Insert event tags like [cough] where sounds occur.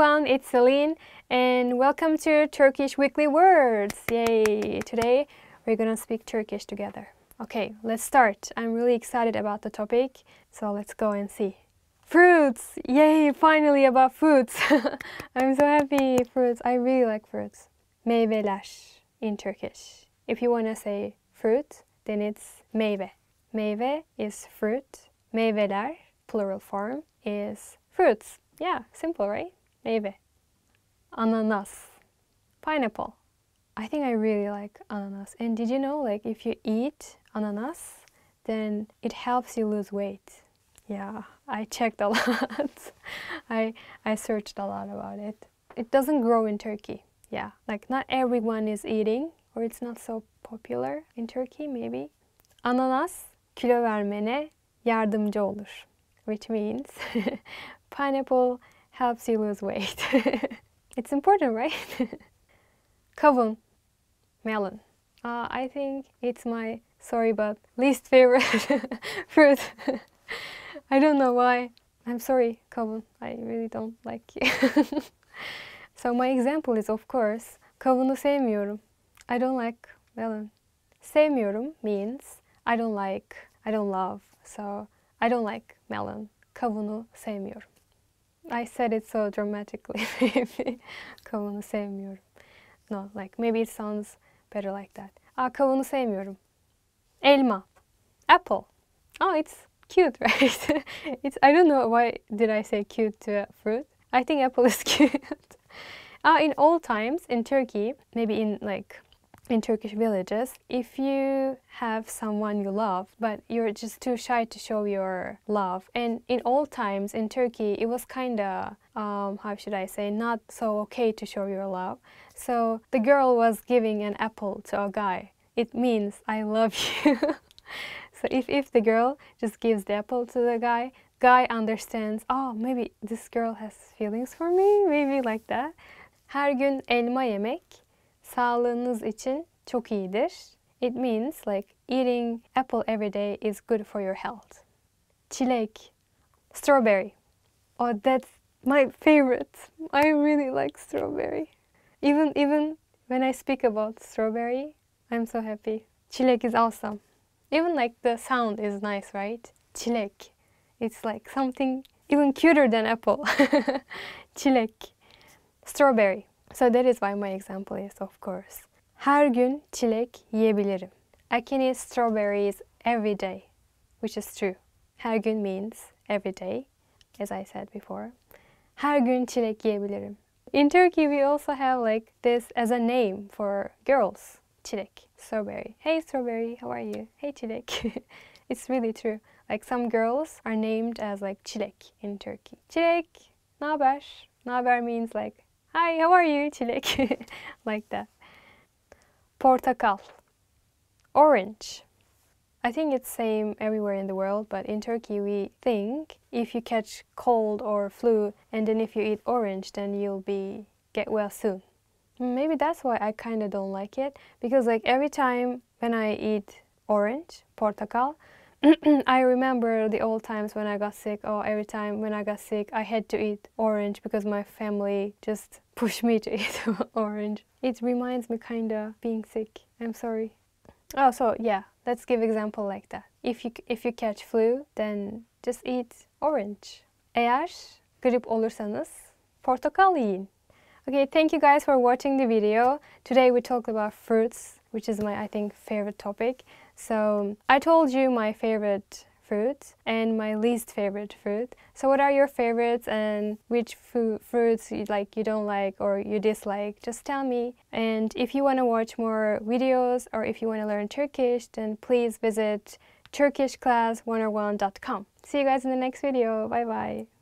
everyone, it's Celine and welcome to Turkish Weekly Words. Yay! Today we're gonna speak Turkish together. Okay, let's start. I'm really excited about the topic, so let's go and see. Fruits! Yay, finally about fruits. [laughs] I'm so happy, fruits. I really like fruits. Meyveler in Turkish. If you wanna say fruit, then it's meyve. Meyve is fruit. Meyveler, plural form, is fruits. Yeah, simple, right? Maybe, ananas, pineapple. I think I really like ananas. And did you know, like, if you eat ananas, then it helps you lose weight. Yeah, I checked a [laughs] lot. I, I searched a lot about it. It doesn't grow in Turkey. Yeah, like not everyone is eating or it's not so popular in Turkey maybe. Ananas kilo vermene yardımcı olur, which means [laughs] pineapple helps you lose weight. [laughs] it's important, right? [laughs] Kavun, melon. Uh, I think it's my, sorry, but least favorite [laughs] fruit. I don't know why. I'm sorry, kavun. I really don't like you. so my example is, of course, kavunu sevmiyorum. I don't like melon. Sevmiyorum means I don't like, I don't love. So I don't like melon. Kavunu sevmiyorum. I said it so dramatically, [laughs] maybe. Kavunu sevmiyorum. No, like maybe it sounds better like that. Aa, kavunu sevmiyorum. Elma. Apple. Oh, it's cute, [laughs] right? it's I don't know why did I say cute to fruit. I think apple is [laughs] cute. uh, in old times in Turkey, maybe in like in Turkish villages. If you have someone you love, but you're just too shy to show your love, and in old times in Turkey, it was kind of, um, how should I say, not so okay to show your love. So the girl was giving an apple to a guy. It means, I love [laughs] you. so if, if the girl just gives the apple to the guy, guy understands, oh, maybe this girl has feelings for me, maybe like that. Her gün elma yemek, sağlığınız için çok iyidir. It means like eating apple every day is good for your health. Çilek, strawberry. Oh, that's my favorite. I really like strawberry. Even even when I speak about strawberry, I'm so happy. Çilek is awesome. Even like the sound is nice, right? Çilek. It's like something even cuter than apple. [laughs] Çilek. Strawberry. So that is why my example is of course. Her gün çilek yiyebilirim. I can eat strawberries every day, which is true. Her gün means every day, as I said before. Her gün çilek yiyebilirim. In Turkey, we also have like this as a name for girls. Çilek, strawberry. Hey, strawberry, how are you? Hey, çilek. [laughs] it's really true. Like some girls are named as like çilek in Turkey. Çilek, naber? Naber means like Hi, how are you? [laughs] Çilek. like that. Portakal. Orange. I think it's same everywhere in the world, but in Turkey we think if you catch cold or flu and then if you eat orange, then you'll be get well soon. Maybe that's why I kind of don't like it because like every time when I eat orange, portakal, [clears throat] I remember the old times when I got sick, or every time when I got sick, I had to eat orange because my family just [laughs] pushed me to [laughs] eat orange. It reminds me kinda being sick. I'm sorry. Oh, so yeah, let's give example like that. If you if you catch flu, then just eat orange. Eğer grip olursanız portakal yiyin. Okay, thank you guys for watching the video. Today we talked about fruits which is my, I think, favorite topic. So I told you my favorite fruit and my least favorite fruit. So what are your favorites and which fruits you like you don't like or you dislike? Just tell me. And if you want to watch more videos or if you want to learn Turkish, then please visit turkishclass101.com. See you guys in the next video. Bye bye.